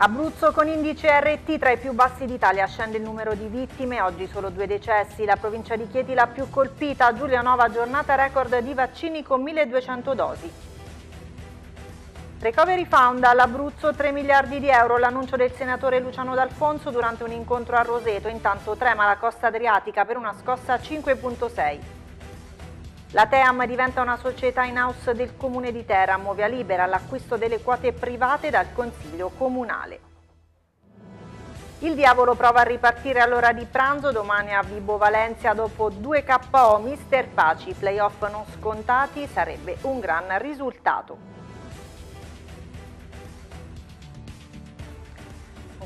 Abruzzo con indice RT tra i più bassi d'Italia, scende il numero di vittime, oggi solo due decessi, la provincia di Chieti la più colpita, Giulianova giornata record di vaccini con 1200 dosi. Recovery Fund all'Abruzzo 3 miliardi di euro, l'annuncio del senatore Luciano D'Alfonso durante un incontro a Roseto, intanto trema la costa adriatica per una scossa 5.6. La Team diventa una società in house del comune di Teramo, via libera l'acquisto delle quote private dal Consiglio Comunale. Il diavolo prova a ripartire all'ora di pranzo domani a Vibo Valencia dopo due KO Mister Paci, playoff non scontati, sarebbe un gran risultato.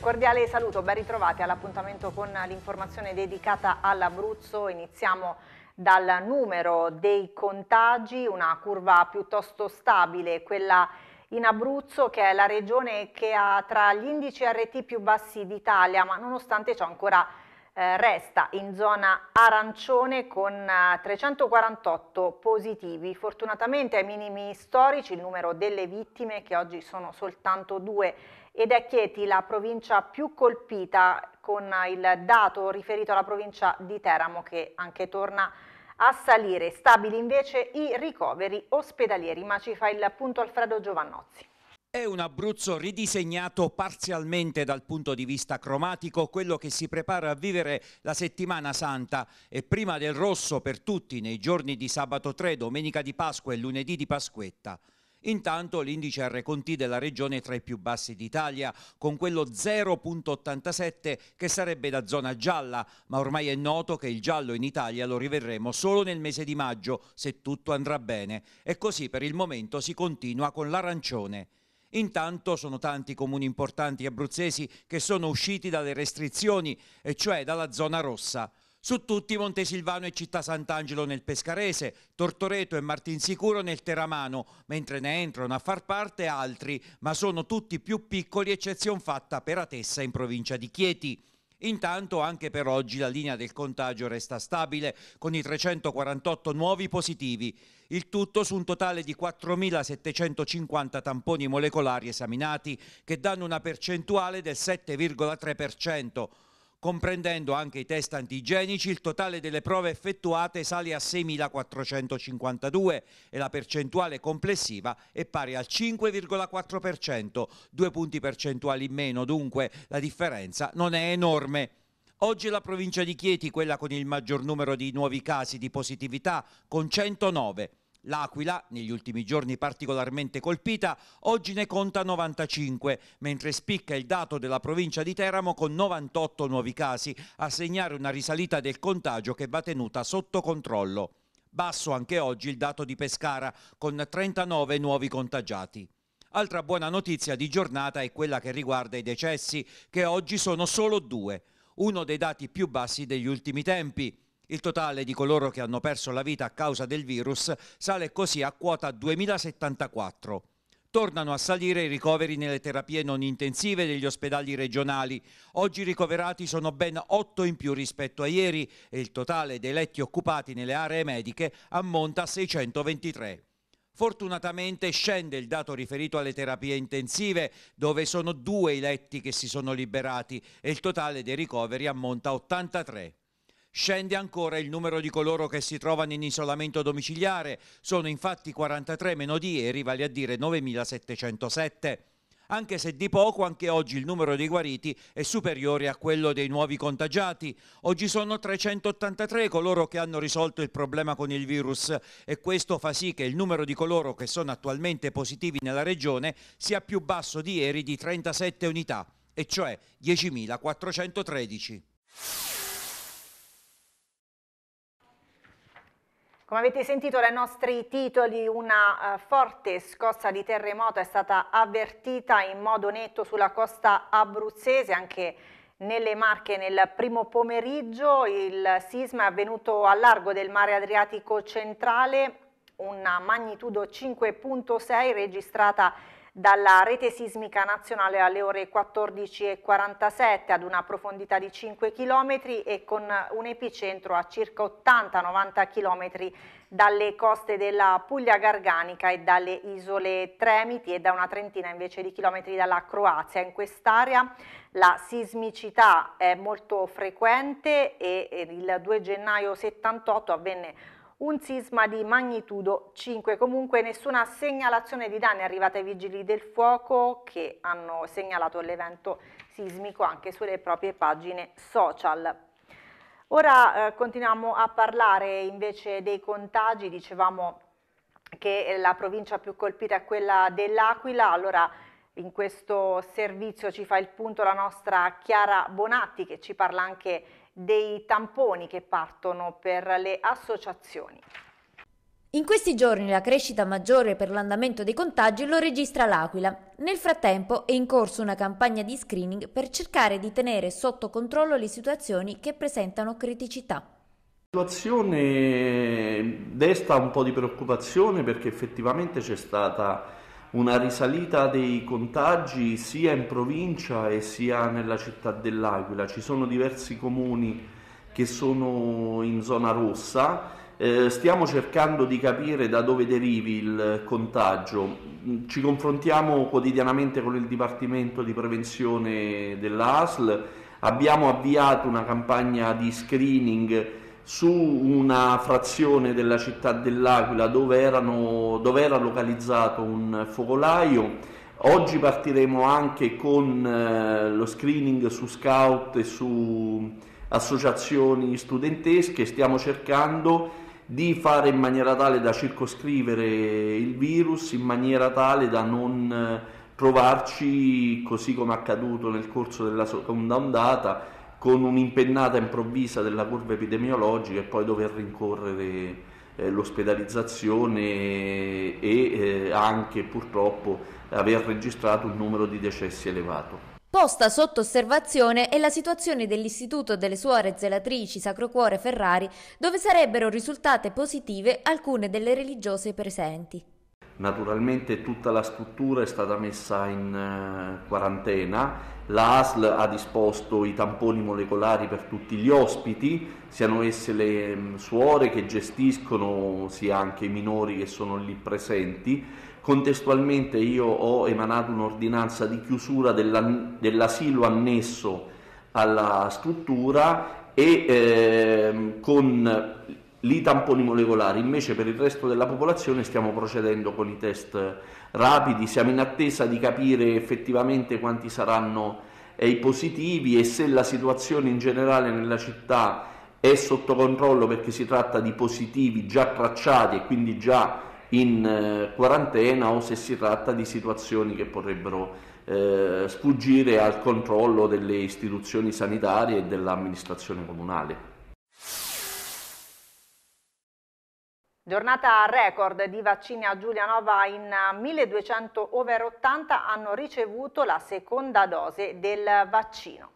cordiale saluto, ben ritrovati all'appuntamento con l'informazione dedicata all'Abruzzo. Iniziamo dal numero dei contagi, una curva piuttosto stabile, quella in Abruzzo che è la regione che ha tra gli indici RT più bassi d'Italia, ma nonostante ciò ancora eh, resta in zona arancione con 348 eh, positivi. Fortunatamente ai minimi storici il numero delle vittime che oggi sono soltanto due ed è Chieti la provincia più colpita con il dato riferito alla provincia di Teramo che anche torna a salire. Stabili invece i ricoveri ospedalieri, ma ci fa il punto Alfredo Giovannozzi. È un Abruzzo ridisegnato parzialmente dal punto di vista cromatico, quello che si prepara a vivere la settimana santa e prima del rosso per tutti nei giorni di sabato 3, domenica di Pasqua e lunedì di Pasquetta. Intanto l'indice R Conti della regione è tra i più bassi d'Italia, con quello 0.87 che sarebbe da zona gialla, ma ormai è noto che il giallo in Italia lo rivedremo solo nel mese di maggio, se tutto andrà bene. E così per il momento si continua con l'arancione. Intanto sono tanti comuni importanti abruzzesi che sono usciti dalle restrizioni, e cioè dalla zona rossa su tutti Montesilvano e Città Sant'Angelo nel Pescarese, Tortoreto e Martinsicuro nel Teramano, mentre ne entrano a far parte altri, ma sono tutti più piccoli eccezion fatta per Atessa in provincia di Chieti. Intanto anche per oggi la linea del contagio resta stabile con i 348 nuovi positivi, il tutto su un totale di 4.750 tamponi molecolari esaminati che danno una percentuale del 7,3% comprendendo anche i test antigenici, il totale delle prove effettuate sale a 6.452 e la percentuale complessiva è pari al 5,4%, due punti percentuali in meno, dunque la differenza non è enorme. Oggi la provincia di Chieti, quella con il maggior numero di nuovi casi di positività, con 109 L'Aquila, negli ultimi giorni particolarmente colpita, oggi ne conta 95, mentre spicca il dato della provincia di Teramo con 98 nuovi casi, a segnare una risalita del contagio che va tenuta sotto controllo. Basso anche oggi il dato di Pescara, con 39 nuovi contagiati. Altra buona notizia di giornata è quella che riguarda i decessi, che oggi sono solo due, uno dei dati più bassi degli ultimi tempi. Il totale di coloro che hanno perso la vita a causa del virus sale così a quota 2074 tornano a salire i ricoveri nelle terapie non intensive degli ospedali regionali. Oggi ricoverati sono ben 8 in più rispetto a ieri e il totale dei letti occupati nelle aree mediche ammonta a 623. Fortunatamente scende il dato riferito alle terapie intensive, dove sono due i letti che si sono liberati e il totale dei ricoveri ammonta a 83. Scende ancora il numero di coloro che si trovano in isolamento domiciliare, sono infatti 43 meno di ieri, vale a dire 9.707. Anche se di poco, anche oggi il numero dei guariti è superiore a quello dei nuovi contagiati. Oggi sono 383 coloro che hanno risolto il problema con il virus e questo fa sì che il numero di coloro che sono attualmente positivi nella regione sia più basso di ieri di 37 unità, e cioè 10.413. Come avete sentito dai nostri titoli, una uh, forte scossa di terremoto è stata avvertita in modo netto sulla costa abruzzese, anche nelle Marche nel primo pomeriggio. Il sisma è avvenuto a largo del mare Adriatico centrale, una magnitudo 5.6 registrata dalla rete sismica nazionale alle ore 14.47 ad una profondità di 5 km e con un epicentro a circa 80-90 km dalle coste della Puglia Garganica e dalle isole Tremiti e da una trentina invece di chilometri dalla Croazia. In quest'area la sismicità è molto frequente e il 2 gennaio 78 avvenne un sisma di magnitudo 5. Comunque nessuna segnalazione di danni è arrivata ai vigili del fuoco che hanno segnalato l'evento sismico anche sulle proprie pagine social. Ora eh, continuiamo a parlare invece dei contagi, dicevamo che la provincia più colpita è quella dell'Aquila, allora in questo servizio ci fa il punto la nostra Chiara Bonatti che ci parla anche di dei tamponi che partono per le associazioni. In questi giorni la crescita maggiore per l'andamento dei contagi lo registra l'Aquila. Nel frattempo è in corso una campagna di screening per cercare di tenere sotto controllo le situazioni che presentano criticità. La situazione desta un po' di preoccupazione perché effettivamente c'è stata una risalita dei contagi sia in provincia e sia nella città dell'Aquila. Ci sono diversi comuni che sono in zona rossa. Eh, stiamo cercando di capire da dove derivi il contagio. Ci confrontiamo quotidianamente con il Dipartimento di Prevenzione dell'ASL. Abbiamo avviato una campagna di screening su una frazione della città dell'Aquila dove, erano, dove era localizzato un focolaio. Oggi partiremo anche con eh, lo screening su scout e su associazioni studentesche, stiamo cercando di fare in maniera tale da circoscrivere il virus, in maniera tale da non trovarci, eh, così come accaduto nel corso della seconda ondata, con un'impennata improvvisa della curva epidemiologica e poi dover rincorrere eh, l'ospedalizzazione e eh, anche purtroppo aver registrato un numero di decessi elevato. Posta sotto osservazione è la situazione dell'Istituto delle Suore Zelatrici Sacro Cuore Ferrari, dove sarebbero risultate positive alcune delle religiose presenti. Naturalmente tutta la struttura è stata messa in eh, quarantena, la ASL ha disposto i tamponi molecolari per tutti gli ospiti, siano esse le mh, mm, suore che gestiscono, sia anche i minori che sono lì presenti. Contestualmente io ho emanato un'ordinanza di chiusura dell'an- dell'asilo annesso alla struttura e eh, con li tamponi molecolari, invece per il resto della popolazione stiamo procedendo con i test rapidi, siamo in attesa di capire effettivamente quanti saranno eh, i positivi e se la situazione in generale nella città è sotto controllo perché si tratta di positivi già tracciati e quindi già in eh, quarantena o se si tratta di situazioni che potrebbero eh, sfuggire al controllo delle istituzioni sanitarie e dell'amministrazione comunale. Giornata record di vaccini a Giulianova in 1200 eh, over 80 hanno ricevuto la seconda dose del vaccino.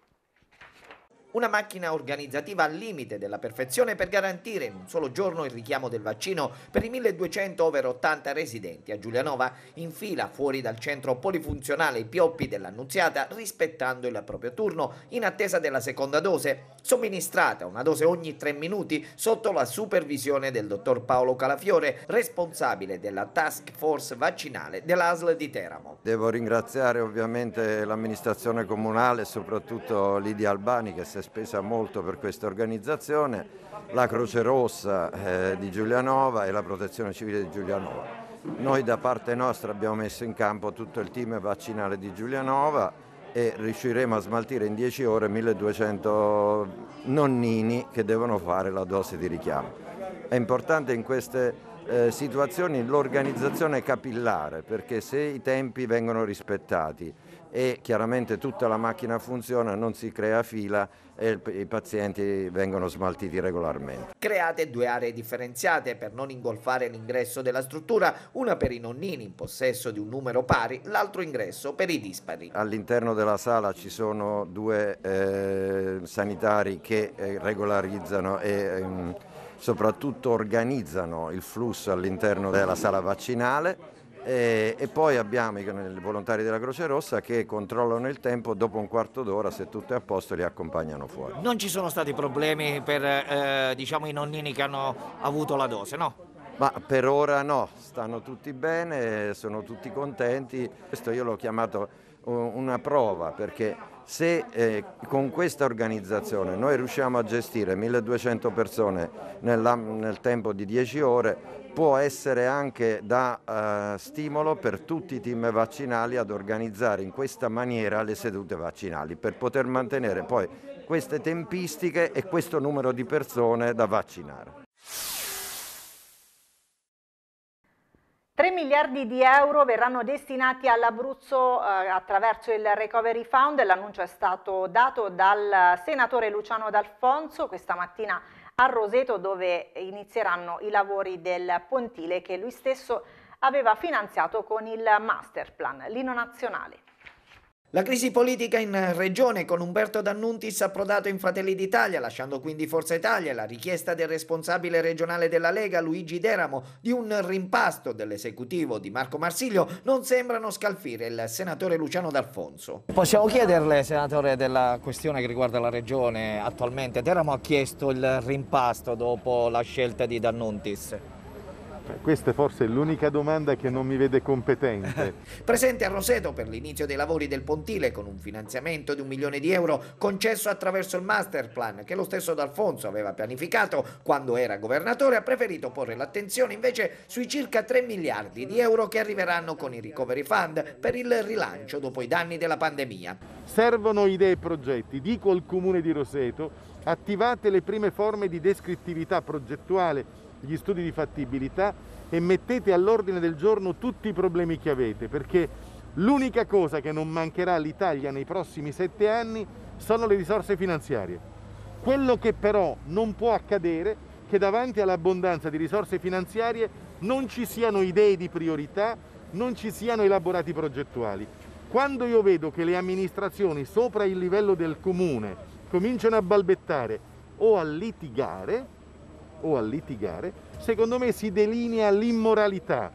Una macchina organizzativa al limite della perfezione per garantire in un solo giorno il richiamo del vaccino per i 1200 over 80 residenti a Giulianova, in fila fuori dal centro polifunzionale Pioppi dell'Annunziata, rispettando il proprio turno in attesa della seconda dose, somministrata una dose ogni tre minuti sotto la supervisione del dottor Paolo Calafiore, responsabile della task force vaccinale dell'ASL di Teramo. Devo ringraziare ovviamente l'amministrazione comunale, soprattutto Lidia Albani che si è spesa molto per questa organizzazione, la Croce Rossa eh, di Giulianova e la Protezione Civile di Giulianova. Noi da parte nostra abbiamo messo in campo tutto il team vaccinale di Giulianova e riusciremo a smaltire in 10 ore 1200 nonnini che devono fare la dose di richiamo. È importante in queste eh, situazioni l'organizzazione capillare perché se i tempi vengono rispettati e chiaramente tutta la macchina funziona, non si crea fila e i pazienti vengono smaltiti regolarmente. Create due aree differenziate per non ingolfare l'ingresso della struttura, una per i nonnini in possesso di un numero pari, l'altro ingresso per i dispari. All'interno della sala ci sono due eh, sanitari che eh, regolarizzano e ehm, soprattutto organizzano il flusso all'interno della sala vaccinale e, eh, e, poi abbiamo i, i volontari della Croce Rossa che controllano il tempo, dopo un quarto d'ora se tutto è a posto li accompagnano fuori. Non ci sono stati problemi per eh, diciamo, i nonnini che hanno avuto la dose, no? Ma per ora no, stanno tutti bene, sono tutti contenti. Questo io l'ho chiamato una prova perché se eh, con questa organizzazione noi riusciamo a gestire 1200 persone nella, nel tempo di 10 ore, può essere anche da eh, stimolo per tutti i team vaccinali ad organizzare in questa maniera le sedute vaccinali per poter mantenere poi queste tempistiche e questo numero di persone da vaccinare. 3 miliardi di euro verranno destinati all'Abruzzo eh, attraverso il Recovery Fund, l'annuncio è stato dato dal senatore Luciano D'Alfonso questa mattina a Roseto dove inizieranno i lavori del pontile che lui stesso aveva finanziato con il Masterplan, l'ino nazionale. La crisi politica in regione con Umberto D'Annuntis approdato in Fratelli d'Italia, lasciando quindi Forza Italia, la richiesta del responsabile regionale della Lega Luigi Deramo di un rimpasto dell'esecutivo di Marco Marsiglio non sembrano scalfire il senatore Luciano D'Alfonso. Possiamo chiederle, senatore, della questione che riguarda la regione attualmente. Deramo ha chiesto il rimpasto dopo la scelta di D'Annuntis. Questa è forse l'unica domanda che non mi vede competente. Presente a Roseto per l'inizio dei lavori del pontile con un finanziamento di un milione di euro concesso attraverso il master plan che lo stesso D'Alfonso aveva pianificato quando era governatore, ha preferito porre l'attenzione invece sui circa 3 miliardi di euro che arriveranno con i recovery fund per il rilancio dopo i danni della pandemia. Servono idee e progetti, dico al comune di Roseto, attivate le prime forme di descrittività progettuale gli studi di fattibilità e mettete all'ordine del giorno tutti i problemi che avete, perché l'unica cosa che non mancherà all'Italia nei prossimi sette anni sono le risorse finanziarie. Quello che però non può accadere è che davanti all'abbondanza di risorse finanziarie non ci siano idee di priorità, non ci siano elaborati progettuali. Quando io vedo che le amministrazioni sopra il livello del comune cominciano a balbettare o a litigare, o a litigare, secondo me si delinea l'immoralità.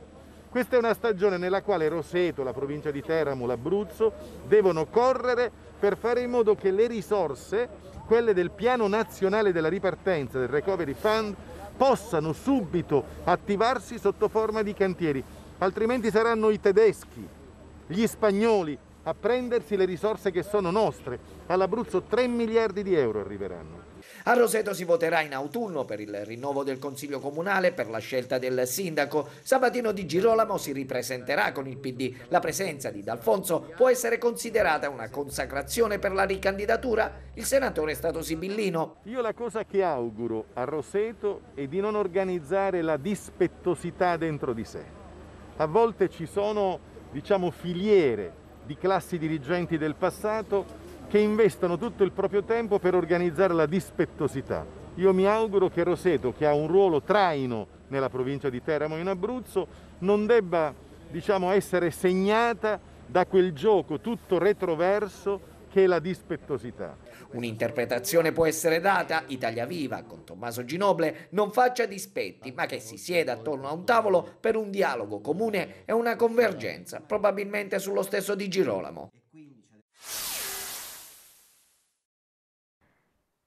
Questa è una stagione nella quale Roseto, la provincia di Teramo, l'Abruzzo devono correre per fare in modo che le risorse, quelle del piano nazionale della ripartenza, del recovery fund, possano subito attivarsi sotto forma di cantieri, altrimenti saranno i tedeschi, gli spagnoli a prendersi le risorse che sono nostre. All'Abruzzo 3 miliardi di euro arriveranno. A Roseto si voterà in autunno per il rinnovo del Consiglio Comunale, per la scelta del sindaco. Sabatino Di Girolamo si ripresenterà con il PD. La presenza di D'Alfonso può essere considerata una consacrazione per la ricandidatura? Il senatore è stato sibillino. Io la cosa che auguro a Roseto è di non organizzare la dispettosità dentro di sé. A volte ci sono, diciamo, filiere di classi dirigenti del passato che investano tutto il proprio tempo per organizzare la dispettosità. Io mi auguro che Roseto, che ha un ruolo traino nella provincia di Teramo in Abruzzo, non debba diciamo, essere segnata da quel gioco tutto retroverso che è la dispettosità. Un'interpretazione può essere data, Italia Viva con Tommaso Ginoble non faccia dispetti, ma che si sieda attorno a un tavolo per un dialogo comune e una convergenza, probabilmente sullo stesso di Girolamo.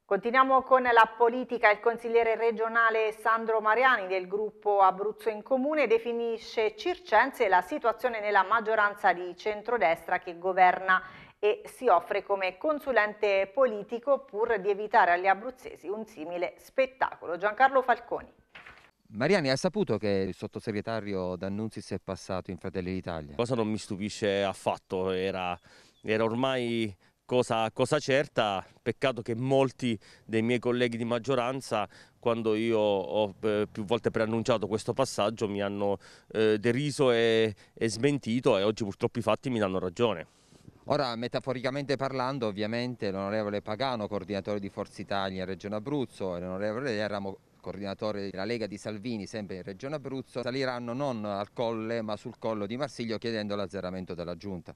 Continuiamo con la politica. Il consigliere regionale Sandro Mariani del gruppo Abruzzo in Comune definisce circense la situazione nella maggioranza di centrodestra che governa e si offre come consulente politico pur di evitare agli abruzzesi un simile spettacolo. Giancarlo Falconi. Mariani, hai saputo che il sottosegretario si è passato in Fratelli d'Italia? Cosa non mi stupisce affatto, era era ormai Cosa, cosa, certa, peccato che molti dei miei colleghi di maggioranza quando io ho eh, più volte preannunciato questo passaggio mi hanno eh, deriso e, e smentito e oggi purtroppo i fatti mi danno ragione. Ora, metaforicamente parlando, ovviamente l'onorevole Pagano, coordinatore di Forza Italia in Regione Abruzzo, e l'onorevole Eramo, coordinatore della Lega di Salvini, sempre in Regione Abruzzo, saliranno non al colle ma sul collo di Marsiglio chiedendo l'azzeramento della giunta.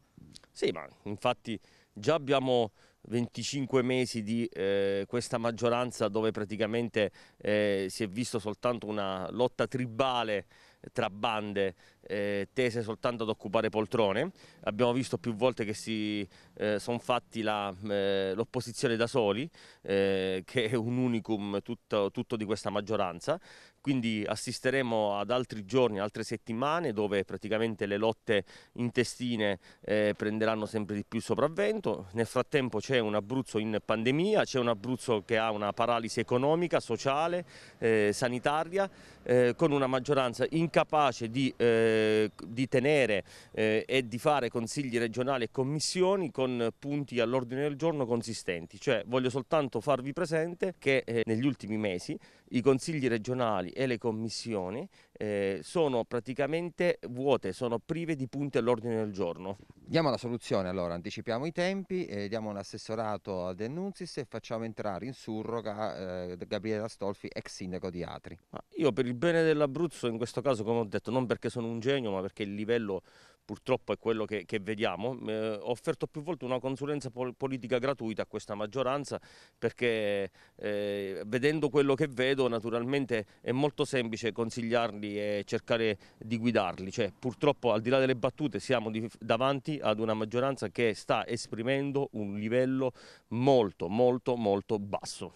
Sì, ma infatti Già abbiamo 25 mesi di eh, questa maggioranza dove praticamente eh, si è visto soltanto una lotta tribale tra bande eh, tese soltanto ad occupare poltrone. Abbiamo visto più volte che si eh, sono fatti eh, l'opposizione eh, da soli, eh, che è un unicum tutto, tutto, di questa maggioranza, quindi assisteremo ad altri giorni, altre settimane dove praticamente le lotte intestine eh, prenderanno sempre di più sopravvento. Nel frattempo c'è un Abruzzo in pandemia, c'è un Abruzzo che ha una paralisi economica, sociale, eh, sanitaria eh, con una maggioranza incapace di, eh, di tenere eh, e di fare consigli regionali e commissioni con punti all'ordine del giorno consistenti. Cioè voglio soltanto farvi presente che eh, negli ultimi mesi i consigli regionali e le commissioni eh, sono praticamente vuote, sono prive di punti all'ordine del giorno. Diamo la soluzione allora, anticipiamo i tempi, eh, diamo un assessorato a De e facciamo entrare in surroga eh, Gabriele Astolfi, ex sindaco di Atri. Ma io per il bene dell'Abruzzo in questo caso, come ho detto, non perché sono un genio, ma perché il livello purtroppo è quello che, che vediamo. Eh, ho offerto più volte una consulenza pol politica gratuita a questa maggioranza perché eh, vedendo quello che vedo naturalmente è molto semplice consigliarli e cercare di guidarli. Cioè, purtroppo al di là delle battute siamo davanti ad una maggioranza che sta esprimendo un livello molto molto molto basso.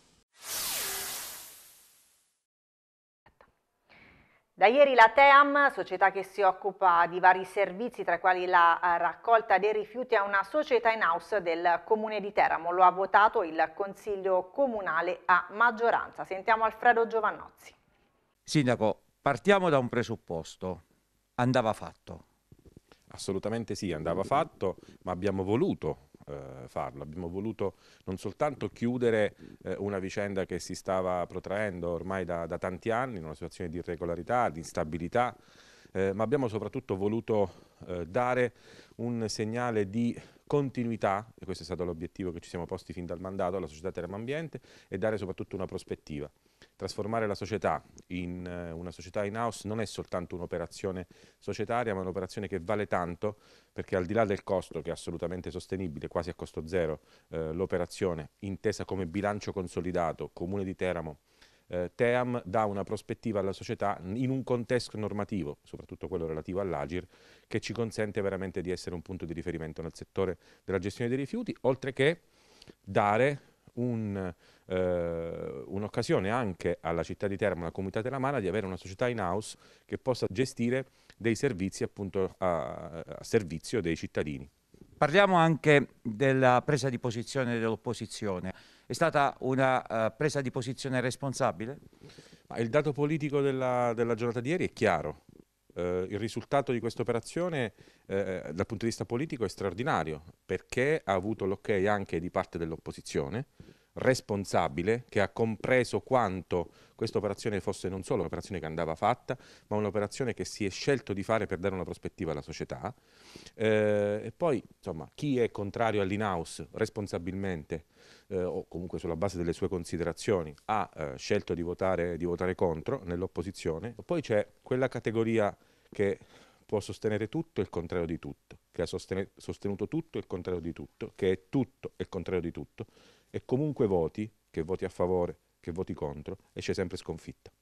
Da ieri la TEAM, società che si occupa di vari servizi tra i quali la eh, raccolta dei rifiuti, è una società in house del comune di Teramo. Lo ha votato il Consiglio Comunale a maggioranza. Sentiamo Alfredo Giovannozzi. Sindaco, partiamo da un presupposto. Andava fatto. Assolutamente sì, andava fatto, ma abbiamo voluto eh, farlo. Abbiamo voluto non soltanto chiudere eh, una vicenda che si stava protraendo ormai da, da, tanti anni, in una situazione di irregolarità, di instabilità, eh, ma abbiamo soprattutto voluto eh, dare un segnale di continuità, e questo è stato l'obiettivo che ci siamo posti fin dal mandato alla società Teramo Ambiente, e dare soprattutto una prospettiva. Trasformare la società in eh, una società in house non è soltanto un'operazione societaria, ma un'operazione che vale tanto perché al di là del costo, che è assolutamente sostenibile, quasi a costo zero, eh, l'operazione intesa come bilancio consolidato, Comune di Teramo, eh, Team dà una prospettiva alla società in un contesto normativo, soprattutto quello relativo all'Agir, che ci consente veramente di essere un punto di riferimento nel settore della gestione dei rifiuti, oltre che dare eh, un'occasione eh, un anche alla città di Teramo, alla comunità teramana, di avere una società in house che possa gestire dei servizi appunto a, a servizio dei cittadini. Parliamo anche della presa di posizione dell'opposizione. È stata una uh, presa di posizione responsabile? Ma il dato politico della, della giornata di ieri è chiaro eh, il risultato di questa operazione eh, eh, dal punto di vista politico è straordinario perché ha avuto l'ok anche di parte dell'opposizione responsabile che ha compreso quanto questa operazione fosse non solo un'operazione che andava fatta, ma un'operazione che si è scelto di fare per dare una prospettiva alla società. Eh, e poi, insomma, chi è contrario all'in-house responsabilmente eh, o comunque sulla base delle sue considerazioni ha eh, scelto di votare, di votare contro nell'opposizione. Poi c'è quella categoria che può sostenere tutto e il contrario di tutto che ha sostenuto tutto e il contrario di tutto, che è tutto e il contrario di tutto, e comunque voti, che voti a favore, che voti contro, e c'è sempre sconfitta.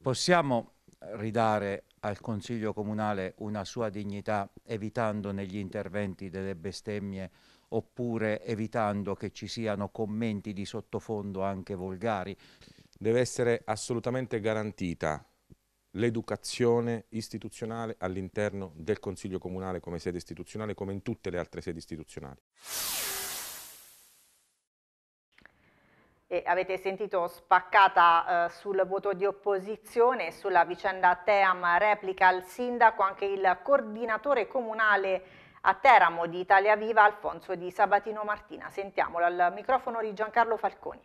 Possiamo ridare al Consiglio Comunale una sua dignità evitando negli interventi delle bestemmie oppure evitando che ci siano commenti di sottofondo anche volgari? Deve essere assolutamente garantita l'educazione istituzionale all'interno del Consiglio Comunale come sede istituzionale, come in tutte le altre sedi istituzionali. E avete sentito spaccata eh, sul voto di opposizione, sulla vicenda Team replica al sindaco anche il coordinatore comunale a Teramo di Italia Viva Alfonso di Sabatino Martina. Sentiamolo al microfono di Giancarlo Falconi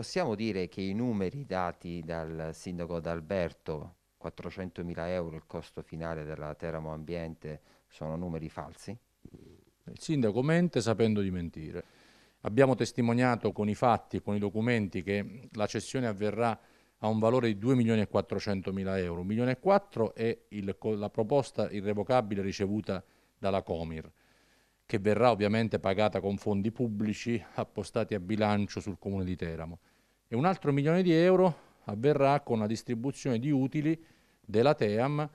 possiamo dire che i numeri dati dal sindaco D'Alberto, 400.000 euro il costo finale della Teramo Ambiente, sono numeri falsi? Il sindaco mente sapendo di mentire. Abbiamo testimoniato con i fatti e con i documenti che la cessione avverrà a un valore di 2 milioni e 400 euro. 1 milione e 4 è il, la proposta irrevocabile ricevuta dalla Comir, che verrà ovviamente pagata con fondi pubblici appostati a bilancio sul Comune di Teramo e un altro milione di euro avverrà con la distribuzione di utili della TEAM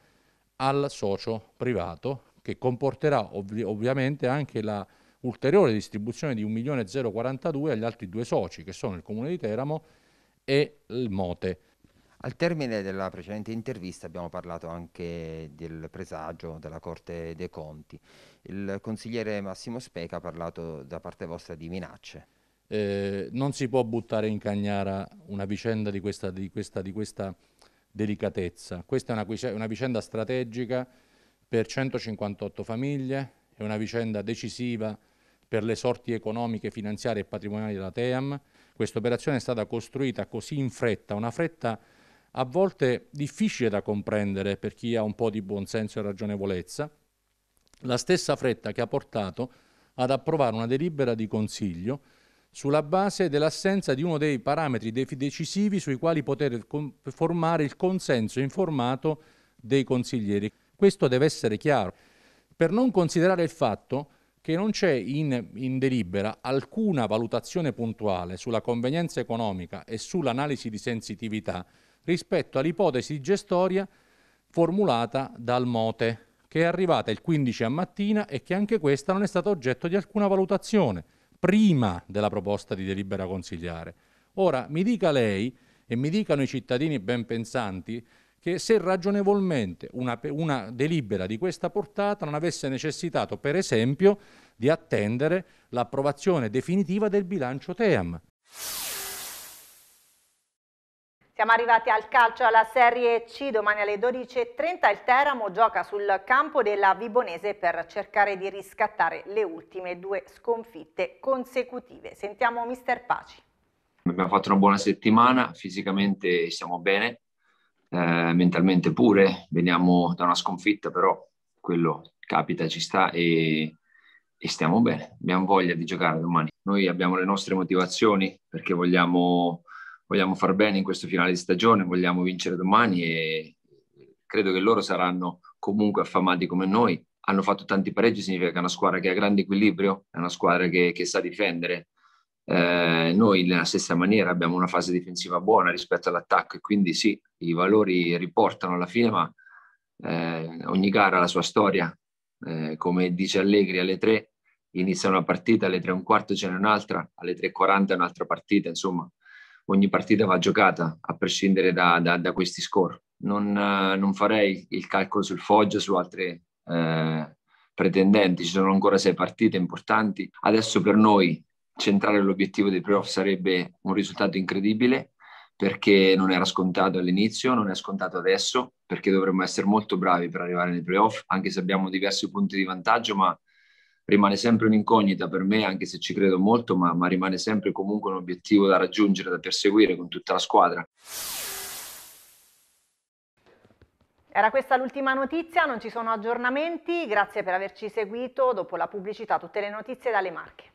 al socio privato che comporterà ovvi ovviamente anche la ulteriore distribuzione di 1.042 agli altri due soci che sono il Comune di Teramo e il Mote. Al termine della precedente intervista abbiamo parlato anche del presagio della Corte dei Conti. Il consigliere Massimo Speca ha parlato da parte vostra di minacce eh, non si può buttare in cagnara una vicenda di questa, di questa, di questa delicatezza. Questa è una, una vicenda strategica per 158 famiglie, è una vicenda decisiva per le sorti economiche, finanziarie e patrimoniali della TEAM. Questa operazione è stata costruita così in fretta, una fretta a volte difficile da comprendere per chi ha un po' di buonsenso e ragionevolezza, la stessa fretta che ha portato ad approvare una delibera di Consiglio sulla base dell'assenza di uno dei parametri decisivi sui quali poter formare il consenso informato dei consiglieri. Questo deve essere chiaro, per non considerare il fatto che non c'è in, in, delibera alcuna valutazione puntuale sulla convenienza economica e sull'analisi di sensitività rispetto all'ipotesi gestoria formulata dal Mote, che è arrivata il 15 a mattina e che anche questa non è stata oggetto di alcuna valutazione prima della proposta di delibera consigliare. Ora, mi dica lei e mi dicano i cittadini ben pensanti che se ragionevolmente una, una, delibera di questa portata non avesse necessitato, per esempio, di attendere l'approvazione definitiva del bilancio TEAM. Siamo arrivati al calcio alla Serie C, domani alle 12.30 il Teramo gioca sul campo della Vibonese per cercare di riscattare le ultime due sconfitte consecutive. Sentiamo Mister Paci. Abbiamo fatto una buona settimana, fisicamente siamo bene, eh, mentalmente pure, veniamo da una sconfitta però quello capita, ci sta e, e stiamo bene, abbiamo voglia di giocare domani. Noi abbiamo le nostre motivazioni perché vogliamo vogliamo far bene in questo finale di stagione, vogliamo vincere domani e credo che loro saranno comunque affamati come noi. Hanno fatto tanti pareggi, significa che è una squadra che ha grande equilibrio, è una squadra che, che sa difendere. Eh, noi nella stessa maniera abbiamo una fase difensiva buona rispetto all'attacco e quindi sì, i valori riportano alla fine, ma eh, ogni gara ha la sua storia. Eh, come dice Allegri alle 3 inizia una partita, alle 3 e un quarto ce n'è un'altra, alle 3.40 è un'altra partita, insomma ogni partita va giocata, a prescindere da, da, da questi score. Non, eh, non, farei il calcolo sul Foggia, su altre eh, pretendenti, ci sono ancora sei partite importanti. Adesso per noi centrare l'obiettivo dei playoff sarebbe un risultato incredibile perché non era scontato all'inizio, non è scontato adesso, perché dovremmo essere molto bravi per arrivare nei playoff, anche se abbiamo diversi punti di vantaggio, ma rimane sempre un'incognita per me, anche se ci credo molto, ma, ma rimane sempre comunque un obiettivo da raggiungere, da perseguire con tutta la squadra. Era questa l'ultima notizia, non ci sono aggiornamenti, grazie per averci seguito, dopo la pubblicità tutte le notizie dalle Marche.